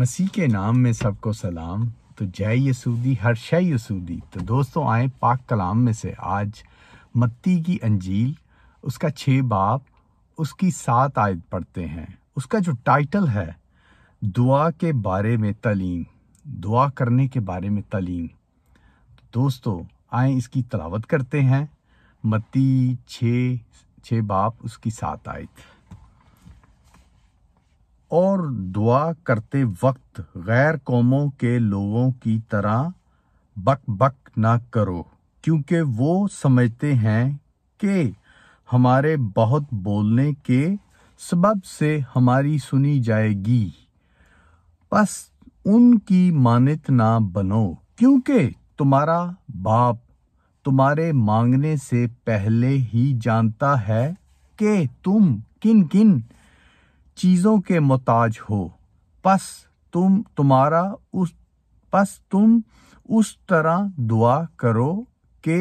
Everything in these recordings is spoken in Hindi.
मसीह के नाम में सबको सलाम तो जय यसूदी हर शय यसूदी तो दोस्तों आए पाक कलाम में से आज मत्ती की अंजील उसका छः बाप उसकी सात आयत पढ़ते हैं उसका जो टाइटल है दुआ के बारे में तलीम दुआ करने के बारे में तलीम तो दोस्तों आए इसकी तलावत करते हैं मत्ती छः छः बाप उसकी सात आयत और दुआ करते वक्त गैर कौमों के लोगों की तरह बक बक ना करो क्योंकि वो समझते हैं कि हमारे बहुत बोलने के सबब से हमारी सुनी जाएगी बस उनकी मानित ना बनो क्योंकि तुम्हारा बाप तुम्हारे मांगने से पहले ही जानता है कि तुम किन किन चीज़ों के मोहताज हो बस तुम तुम्हारा उस बस तुम उस तरह दुआ करो कि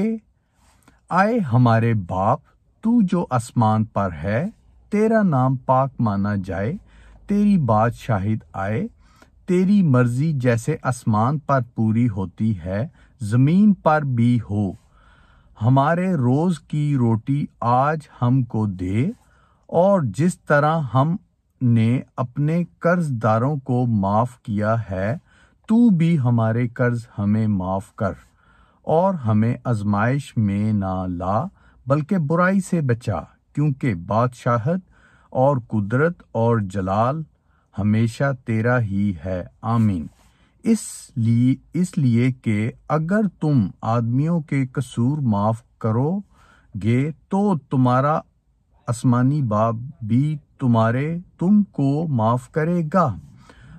आए हमारे बाप तू जो आसमान पर है तेरा नाम पाक माना जाए तेरी बात शाहिद आए तेरी मर्जी जैसे आसमान पर पूरी होती है ज़मीन पर भी हो हमारे रोज़ की रोटी आज हमको दे और जिस तरह हम ने अपने कर्जदारों को माफ किया है तू भी हमारे कर्ज हमें माफ कर और हमें आजमाइश में ना ला बल्कि बुराई से बचा क्योंकि बादशाहत और कुदरत और जलाल हमेशा तेरा ही है आमीन इसलिए इसलिए कि अगर तुम आदमियों के कसूर माफ करोगे तो तुम्हारा आसमानी बाप भी तुम्हारे तुमको माफ करेगा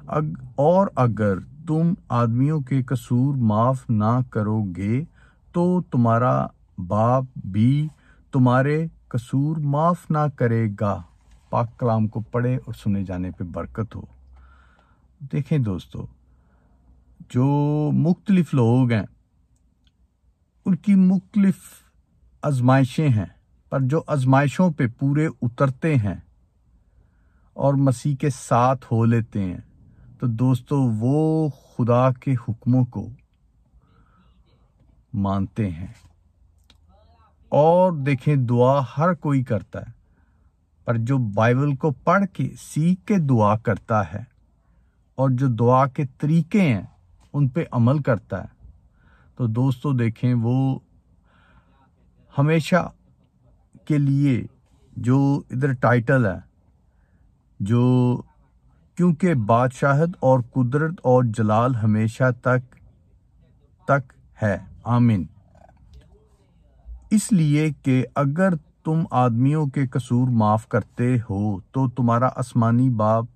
अग, और अगर तुम आदमियों के कसूर माफ ना करोगे तो तुम्हारा बाप भी तुम्हारे कसूर माफ ना करेगा पाक कलाम को पढ़े और सुने जाने पे बरकत हो देखें दोस्तों जो मुख्तलिफ लोग हैं उनकी मुख्तलिफ आजमाइशें हैं पर जो आजमाइशों पे पूरे उतरते हैं और मसीह के साथ हो लेते हैं तो दोस्तों वो खुदा के हुक्मों को मानते हैं और देखें दुआ हर कोई करता है पर जो बाइबल को पढ़ के सीख के दुआ करता है और जो दुआ के तरीके हैं उन पे अमल करता है तो दोस्तों देखें वो हमेशा के लिए जो इधर टाइटल है जो क्योंकि बादशाहत और कुदरत और जलाल हमेशा तक तक है आमीन इसलिए कि अगर तुम आदमियों के कसूर माफ़ करते हो तो तुम्हारा आसमानी बाप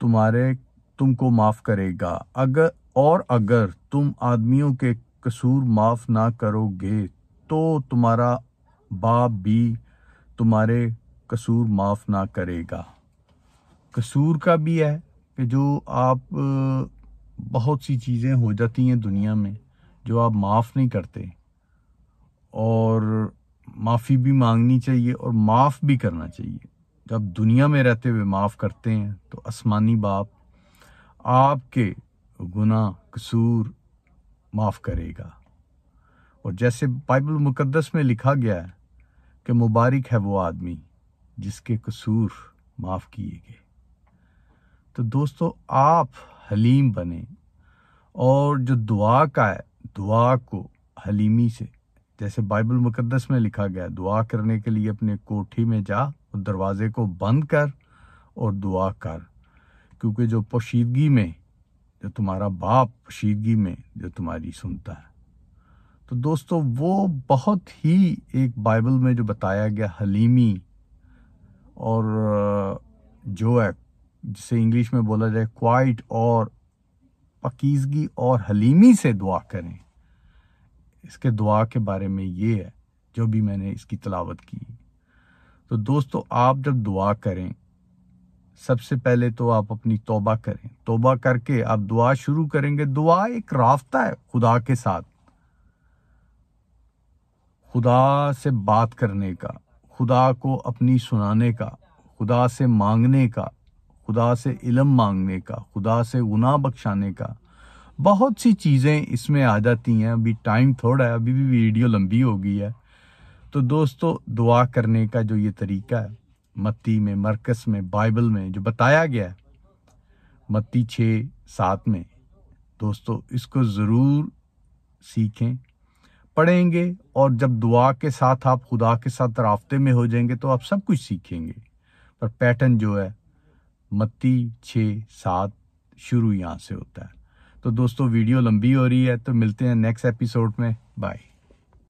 तुम्हारे तुमको माफ़ करेगा अगर और अगर तुम आदमियों के कसूर माफ़ ना करोगे तो तुम्हारा बाप भी तुम्हारे कसूर माफ़ ना करेगा कसूर का भी है कि जो आप बहुत सी चीज़ें हो जाती हैं दुनिया में जो आप माफ़ नहीं करते और माफ़ी भी मांगनी चाहिए और माफ़ भी करना चाहिए जब दुनिया में रहते हुए माफ़ करते हैं तो आसमानी बाप आपके गुना कसूर माफ़ करेगा और जैसे बाइबल मुकद्दस में लिखा गया है कि मुबारक है वो आदमी जिसके कसूर माफ़ किए गए तो दोस्तों आप हलीम बने और जो दुआ का है दुआ को हलीमी से जैसे बाइबल मुकद्दस में लिखा गया दुआ करने के लिए अपने कोठी में जा और दरवाजे को बंद कर और दुआ कर क्योंकि जो पोशीदगी में जो तुम्हारा बाप पोशीदगी में जो तुम्हारी सुनता है तो दोस्तों वो बहुत ही एक बाइबल में जो बताया गया हलीमी और जो है जिसे इंग्लिश में बोला जाए क्वाइट और पकीजगी और हलीमी से दुआ करें इसके दुआ के बारे में ये है जो भी मैंने इसकी तलावत की तो दोस्तों आप जब दुआ करें सबसे पहले तो आप अपनी तोबा करें तोबा करके आप दुआ शुरू करेंगे दुआ एक रास्ता है खुदा के साथ खुदा से बात करने का खुदा को अपनी सुनाने का खुदा से मांगने का खुदा से इलम मांगने का खुदा से गुना बख्शाने का बहुत सी चीज़ें इसमें आ जाती हैं अभी टाइम थोड़ा है अभी भी वीडियो लंबी हो गई है तो दोस्तों दुआ करने का जो ये तरीका है मत्ती में मरकस में बाइबल में जो बताया गया है मत्ती छः सात में दोस्तों इसको ज़रूर सीखें पढ़ेंगे और जब दुआ के साथ आप खुदा के साथ रबते में हो जाएंगे तो आप सब कुछ सीखेंगे पर पैटर्न जो है मत्ती छः सात शुरू यहाँ से होता है तो दोस्तों वीडियो लंबी हो रही है तो मिलते हैं नेक्स्ट एपिसोड में बाय